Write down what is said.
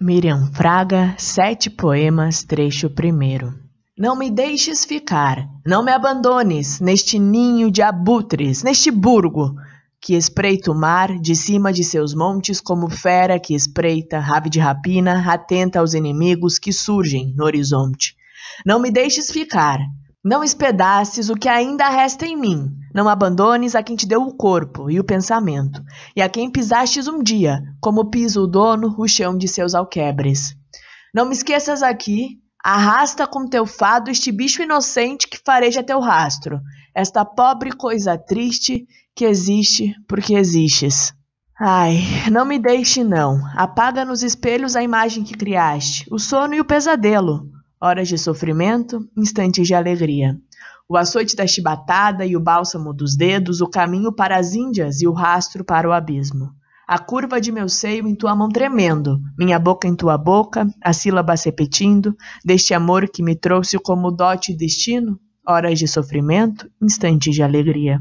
Miriam Fraga, Sete Poemas, trecho primeiro. Não me deixes ficar, não me abandones neste ninho de abutres, neste burgo, que espreita o mar de cima de seus montes como fera que espreita, rave de rapina, atenta aos inimigos que surgem no horizonte. Não me deixes ficar, não espedaces o que ainda resta em mim, não abandones a quem te deu o corpo e o pensamento, e a quem pisastes um dia, como pisa o dono o chão de seus alquebres. Não me esqueças aqui, arrasta com teu fado este bicho inocente que fareja teu rastro, esta pobre coisa triste que existe porque existes. Ai, não me deixe não, apaga nos espelhos a imagem que criaste, o sono e o pesadelo, horas de sofrimento, instantes de alegria o açoite da chibatada e o bálsamo dos dedos, o caminho para as Índias e o rastro para o abismo. A curva de meu seio em tua mão tremendo, minha boca em tua boca, as sílabas repetindo, deste amor que me trouxe como dote e destino, horas de sofrimento, instantes de alegria.